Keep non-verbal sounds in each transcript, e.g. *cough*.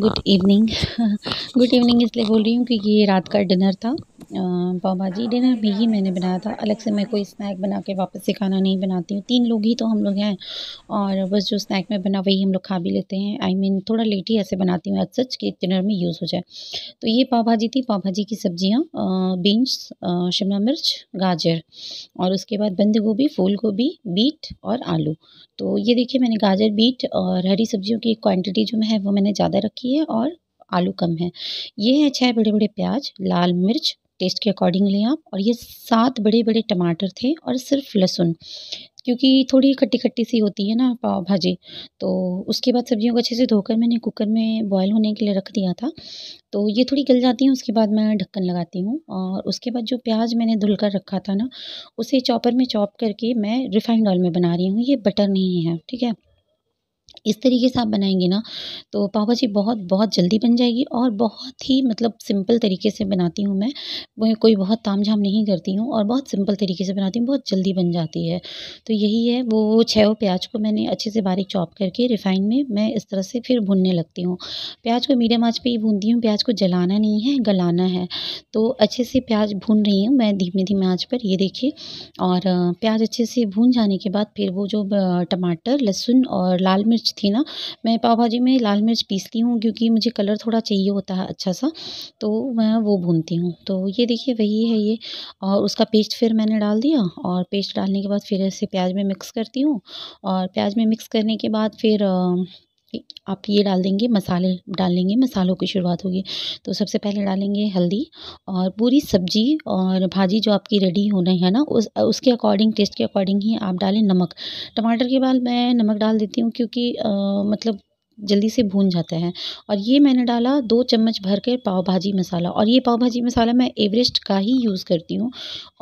good evening good evening इसलिए बोल रही हूँ क्योंकि ये रात का डिनर था पाव भाजी डिनर भी ही मैंने बनाया था अलग से मैं कोई स्नैक बना के वापस से खाना नहीं बनाती हूँ तीन लोग ही तो हम लोग हैं और बस जो स्नैक में बना वही हम लोग खा भी लेते हैं आई I मीन mean, थोड़ा लेट ही ऐसे बनाती हूँ एज सच कि डिनर में यूज़ हो जाए तो ये पाव भाजी थी पाव भाजी की सब्जियाँ बीन्स शिमला मिर्च गाजर और उसके बाद बंद गोभी फूल गोभी बीट और आलू तो ये देखिए मैंने गाजर बीट और हरी सब्जियों की क्वान्टिटी जो है वो मैंने ज़्यादा रखी है और आलू कम है ये है छः बड़े बड़े प्याज लाल मिर्च टेस्ट के अकॉर्डिंग लें आप और ये सात बड़े बड़े टमाटर थे और सिर्फ लहसुन क्योंकि थोड़ी खट्टी खट्टी सी होती है ना पाव भाजी तो उसके बाद सब्जियों को अच्छे से धोकर मैंने कुकर में बॉयल होने के लिए रख दिया था तो ये थोड़ी गल जाती हैं उसके बाद मैं ढक्कन लगाती हूँ और उसके बाद जो प्याज मैंने धुल कर रखा था ना उसे चॉपर में चॉप करके मैं रिफाइंड ऑयल में बना रही हूँ ये बटर नहीं है ठीक है इस तरीके से आप बनाएंगे ना तो पाव भाजी बहुत बहुत जल्दी बन जाएगी और बहुत ही मतलब सिंपल तरीके से बनाती हूँ मैं वह कोई बहुत ताम झाम नहीं करती हूँ और बहुत सिंपल तरीके से बनाती हूँ बहुत जल्दी बन जाती है तो यही है वो छः प्याज को मैंने अच्छे से बारीक चॉप करके रिफाइन में मैं इस तरह से फिर भूनने लगती हूँ प्याज को मीडियम आँच पर ही भूनती हूँ प्याज को जलाना नहीं है गलाना है तो अच्छे से प्याज भून रही हूँ मैं धीमे धीमे आँच पर ये देखिए और प्याज अच्छे से भून जाने के बाद फिर वो जो टमाटर लहसुन और लाल मिर्च मिर्च थी ना मैं पाव भाजी में लाल मिर्च पीसती हूँ क्योंकि मुझे कलर थोड़ा चाहिए होता है अच्छा सा तो मैं वो भूनती हूँ तो ये देखिए वही है ये और उसका पेस्ट फिर मैंने डाल दिया और पेस्ट डालने के बाद फिर ऐसे प्याज में मिक्स करती हूँ और प्याज में मिक्स करने के बाद फिर आप ये डाल देंगे मसाले डाल लेंगे मसालों की शुरुआत होगी तो सबसे पहले डालेंगे हल्दी और पूरी सब्जी और भाजी जो आपकी रेडी होना है ना उस उसके अकॉर्डिंग टेस्ट के अकॉर्डिंग ही आप डालें नमक टमाटर के बाद मैं नमक डाल देती हूँ क्योंकि आ, मतलब जल्दी से भून जाते हैं और ये मैंने डाला दो चम्मच भर के पाव भाजी मसाला और ये पाव भाजी मसाला मैं एवरेस्ट का ही यूज़ करती हूँ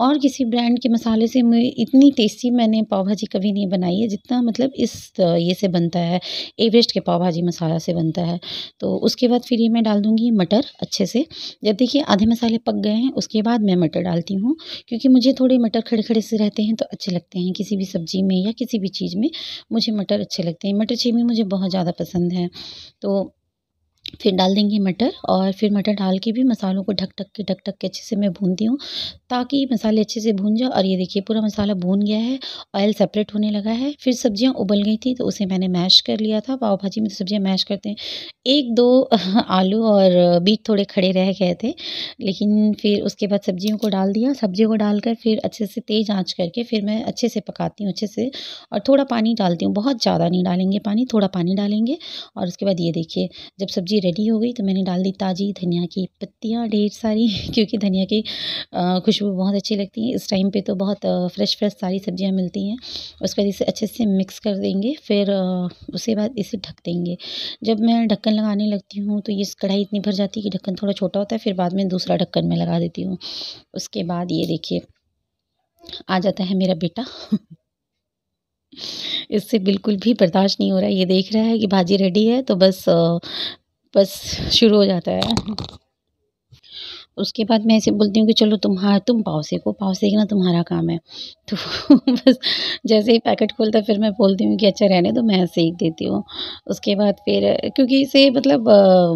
और किसी ब्रांड के मसाले से इतनी टेस्टी मैंने पाव भाजी कभी नहीं बनाई है जितना मतलब इस ये से बनता है एवरेस्ट के पाव भाजी मसाला से बनता है तो उसके बाद फिर ये मैं डाल दूँगी मटर अच्छे से जब देखिए आधे मसाले पक गए हैं उसके बाद मैं मटर डालती हूँ क्योंकि मुझे थोड़े मटर खड़े खड़े से रहते हैं तो अच्छे लगते हैं किसी भी सब्ज़ी में या किसी भी चीज़ में मुझे मटर अच्छे लगते हैं मटर छेमी मुझे बहुत ज़्यादा पसंद पसंद है तो फिर डाल देंगे मटर और फिर मटर डाल के भी मसालों को ढक ढक के ढक ढक के अच्छे से मैं भूनती हूँ ताकि मसाले अच्छे से भून जाए और ये देखिए पूरा मसाला भून गया है ऑयल सेपरेट होने लगा है फिर सब्जियाँ उबल गई थी तो उसे मैंने मैश कर लिया था पाव भाजी में तो सब्जियाँ मैश करते हैं एक दो *laughs* आलू और बीट थोड़े खड़े रह गए थे लेकिन फिर उसके बाद सब्जियों को डाल दिया सब्जियों को डालकर फिर अच्छे से तेज़ आँच करके फिर मैं अच्छे से पकाती हूँ अच्छे से और थोड़ा पानी डालती हूँ बहुत ज़्यादा नहीं डालेंगे पानी थोड़ा पानी डालेंगे और उसके बाद ये देखिए जब सब्जी सब्ज़ी रेडी हो गई तो मैंने डाल दी ताज़ी धनिया की पत्तियाँ ढेर सारी *laughs* क्योंकि धनिया की खुशबू बहुत अच्छी लगती है इस टाइम पे तो बहुत फ्रेश फ्रेश सारी सब्ज़ियाँ मिलती हैं उसके बाद इसे अच्छे से मिक्स कर देंगे फिर उसके बाद इसे ढक देंगे जब मैं ढक्कन लगाने लगती हूँ तो ये कढ़ाई इतनी भर जाती है कि ढक्कन थोड़ा छोटा होता है फिर बाद में दूसरा ढक्कन में लगा देती हूँ उसके बाद ये देखिए आ जाता है मेरा बेटा *laughs* इससे बिल्कुल भी बर्दाश्त नहीं हो रहा है ये देख रहा है कि भाजी रेडी है तो बस बस शुरू हो जाता है उसके बाद मैं ऐसे बोलती हूँ कि चलो तुम्हारा तुम पाव सेको पाव सेकना तुम्हारा काम है तो *laughs* बस जैसे ही पैकेट खोलता फिर मैं बोलती हूँ कि अच्छा रहने तो मैं सेक देती हूँ उसके बाद फिर क्योंकि इसे मतलब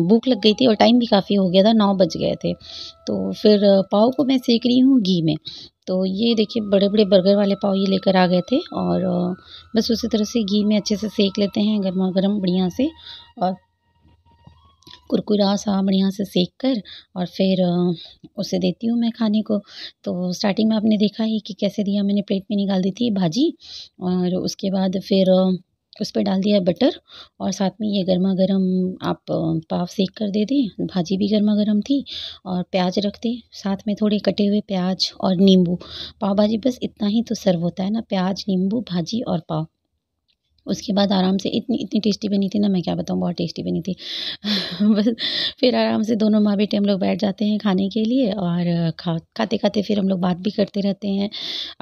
भूख लग गई थी और टाइम भी काफ़ी हो गया था नौ बज गए थे तो फिर पाव को मैं सेक रही हूँ घी में तो ये देखिए बड़े बड़े बर्गर वाले पाव ये लेकर आ गए थे और बस उसी तरह से घी में अच्छे से सेक लेते हैं गर्मा गर्म बढ़िया से और कुरकुरा सा बढ़िया से सेक कर और फिर उसे देती हूँ मैं खाने को तो स्टार्टिंग में आपने देखा ही कि कैसे दिया मैंने प्लेट में निकाल दी थी भाजी और उसके बाद फिर उस पर डाल दिया बटर और साथ में ये गर्मा गर्म आप पाव सेक कर दे दें भाजी भी गर्मा गर्म थी और प्याज रख दें साथ में थोड़े कटे हुए प्याज और नींबू पाव भाजी बस इतना ही तो सर्व होता है ना प्याज नींबू भाजी और पाव उसके बाद आराम से इतनी इतनी टेस्टी बनी थी ना मैं क्या बताऊँ बहुत टेस्टी बनी थी *laughs* बस फिर आराम से दोनों माँ बेटे हम लोग बैठ जाते हैं खाने के लिए और खा खाते खाते फिर हम लोग बात भी करते रहते हैं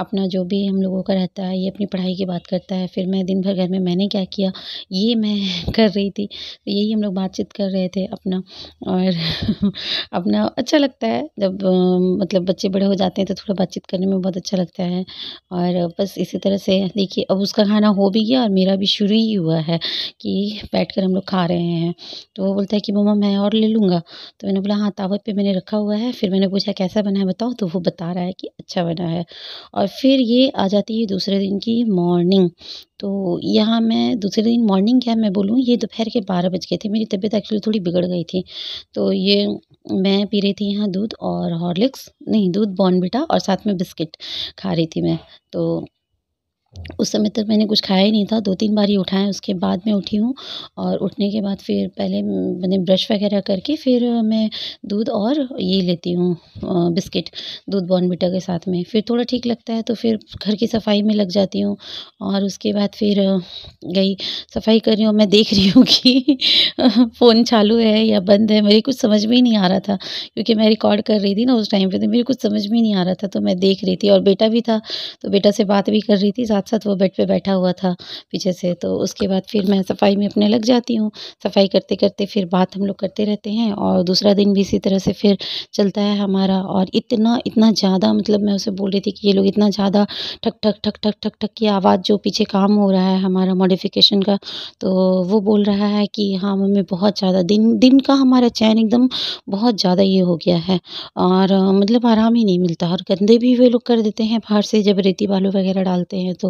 अपना जो भी हम लोगों का रहता है ये अपनी पढ़ाई की बात करता है फिर मैं दिन भर घर में मैंने क्या किया ये मैं *laughs* कर रही थी तो यही हम लोग बातचीत कर रहे थे अपना और *laughs* अपना अच्छा लगता है जब मतलब बच्चे बड़े हो जाते हैं तो थोड़ा बातचीत करने में बहुत अच्छा लगता है और बस इसी तरह से देखिए अब उसका खाना हो भी गया और मेरा मेरा अभी शुरू ही हुआ है कि बैठ हम लोग खा रहे हैं तो वो बोलता है कि मम्मा मैं और ले लूँगा तो मैंने बोला हाँ तावत पे मैंने रखा हुआ है फिर मैंने पूछा कैसा बना है बताओ तो वो बता रहा है कि अच्छा बना है और फिर ये आ जाती है दूसरे दिन की मॉर्निंग तो यहाँ मैं दूसरे दिन मॉर्निंग क्या मैं बोलूँ ये दोपहर के बारह बज गए थे मेरी तबीयत एक्चुअली थोड़ी बिगड़ गई थी तो ये मैं पी रही थी यहाँ दूध और हॉर्लिक्स नहीं दूध बॉर्नबिटा और साथ में बिस्किट खा रही थी मैं तो उस समय तक मैंने कुछ खाया ही नहीं था दो तीन बार ही उठाए उसके बाद मैं उठी हूँ और उठने के बाद फिर पहले मैंने ब्रश वगैरह करके फिर मैं दूध और ये लेती हूँ बिस्किट दूध बॉर्नविटा के साथ में फिर थोड़ा ठीक लगता है तो फिर घर की सफाई में लग जाती हूँ और उसके बाद फिर गई सफाई कर रही हूँ मैं देख रही हूँ कि *laughs* फ़ोन चालू है या बंद है मेरे कुछ समझ में ही नहीं आ रहा था क्योंकि मैं रिकॉर्ड कर रही थी ना उस टाइम पर तो मेरी कुछ समझ में नहीं आ रहा था तो मैं देख रही थी और बेटा भी था तो बेटा से बात भी कर रही थी साथ साथ साथ वो बेड पे बैठा हुआ था पीछे से तो उसके बाद फिर मैं सफाई में अपने लग जाती हूँ सफाई करते करते फिर बात हम लोग करते रहते हैं और दूसरा दिन भी इसी तरह से फिर चलता है हमारा और इतना इतना ज़्यादा मतलब मैं उसे बोल रही थी कि ये लोग इतना ज़्यादा ठक ठक ठक ठक ठक ठक की आवाज़ जो पीछे काम हो रहा है हमारा मॉडिफिकेशन का तो वो बोल रहा है कि हाँ मम्मी बहुत ज़्यादा दिन दिन का हमारा चैन एकदम बहुत ज़्यादा ये हो गया है और मतलब आराम ही नहीं मिलता और गंदे भी वे लोग कर देते हैं बाहर से जब रेती बालू वगैरह डालते हैं तो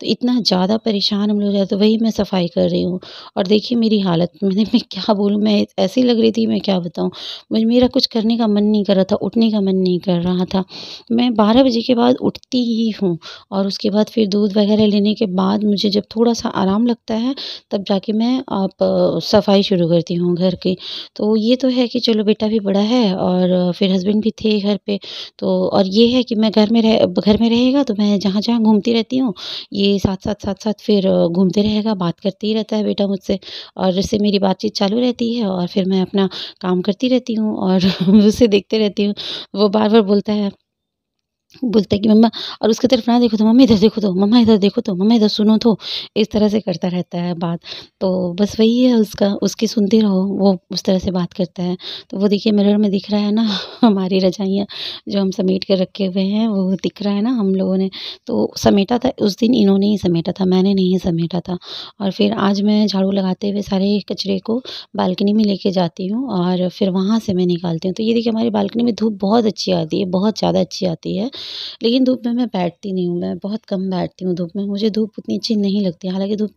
तो इतना ज़्यादा परेशान हम लोग जाते वही मैं सफाई कर रही हूँ और देखिए मेरी हालत मैंने मैं क्या बोलूँ मैं ऐसी लग रही थी मैं क्या बताऊँ मुझे मेरा कुछ करने का मन नहीं कर रहा था उठने का मन नहीं कर रहा था मैं बारह बजे के बाद उठती ही हूँ और उसके बाद फिर दूध वगैरह लेने के बाद मुझे जब थोड़ा सा आराम लगता है तब जाके मैं आप सफाई शुरू करती हूँ घर की तो ये तो है कि चलो बेटा भी बड़ा है और फिर हस्बैंड भी थे घर पे तो और ये है कि मैं घर में रह घर में रहेगा तो मैं जहाँ जहाँ घूमती रहती हूँ ये साथ साथ साथ साथ फिर घूमते रहेगा बात करते ही रहता है बेटा मुझसे और जैसे मेरी बातचीत चालू रहती है और फिर मैं अपना काम करती रहती हूँ और उसे *laughs* देखते रहती हूँ वो बार बार बोलता है बोलता है कि मम्मा और उसकी तरफ ना देखो तो मम्मा इधर देखो तो मम्मा इधर देखो तो मम्मा इधर सुनो तो इस तरह से करता रहता है बात तो बस वही है उसका उसकी सुनती रहो वो उस तरह से बात करता है तो वो देखिए मिरर में दिख रहा है ना *laughs* हमारी रजाइयाँ जो हम समेट कर रखे हुए हैं वो दिख रहा है ना हम लोगों ने तो समेटा था उस दिन इन्होंने ही समेटा था मैंने नहीं समेटा था और फिर आज मैं झाड़ू लगाते हुए सारे कचरे को बालकनी में लेके जाती हूँ और फिर वहाँ से मैं निकालती हूँ तो ये देखिए हमारी बालकनी में धूप बहुत अच्छी आती है बहुत ज़्यादा अच्छी आती है लेकिन धूप में मैं बैठती नहीं हूँ मैं बहुत कम बैठती हूँ धूप में मुझे धूप उतनी अच्छी नहीं लगती हालांकि धूप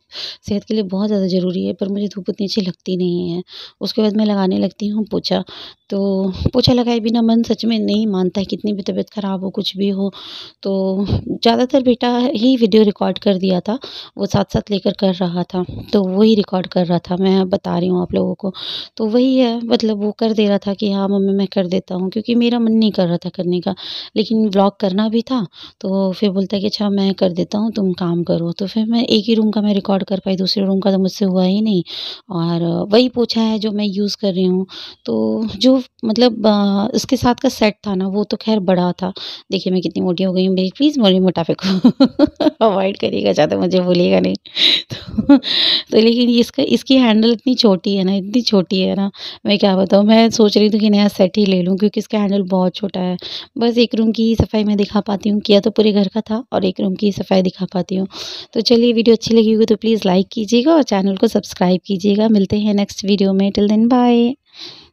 सेहत के लिए बहुत ज़्यादा ज़रूरी है पर मुझे धूप उतनी अच्छी लगती नहीं है उसके बाद मैं लगाने लगती हूँ पोछा तो पोछा लगाए बिना मन सच में नहीं मानता है कितनी भी तबीयत ख़राब हो कुछ भी हो तो ज़्यादातर बेटा ही वीडियो रिकॉर्ड कर दिया था वो साथ साथ लेकर कर रहा था तो वही रिकॉर्ड कर रहा था मैं बता रही हूँ आप लोगों को तो वही है मतलब वो कर दे रहा था कि हाँ मम्मी मैं कर देता हूँ क्योंकि मेरा मन नहीं कर रहा था करने का लेकिन ब्लॉग वॉक करना भी था तो फिर बोलता है कि अच्छा मैं कर देता हूँ तुम काम करो तो फिर मैं एक ही रूम का मैं रिकॉर्ड कर पाई दूसरे रूम का तो मुझसे हुआ ही नहीं और वही पूछा है जो मैं यूज़ कर रही हूँ तो जो मतलब उसके साथ का सेट था ना वो तो खैर बड़ा था देखिए मैं कितनी मोटी हो गई हूँ मेरी प्लीज़ मोरी मोटापे को अवॉइड *laughs* करिएगा ज़्यादा मुझे बोलिएगा नहीं *laughs* तो, तो लेकिन इसका इसकी हैंडल इतनी छोटी है ना इतनी छोटी है ना मैं क्या बताऊँ मैं सोच रही थी कि नया सेट ही ले लूँ क्योंकि इसका हैंडल बहुत छोटा है बस एक रूम की सफ़ाई सफाई मैं दिखा पाती हूँ किया तो पूरे घर का था और एक रूम की सफाई दिखा पाती हूँ तो चलिए वीडियो अच्छी लगी होगी तो प्लीज़ लाइक कीजिएगा और चैनल को सब्सक्राइब कीजिएगा मिलते हैं नेक्स्ट वीडियो में टिल दिन बाय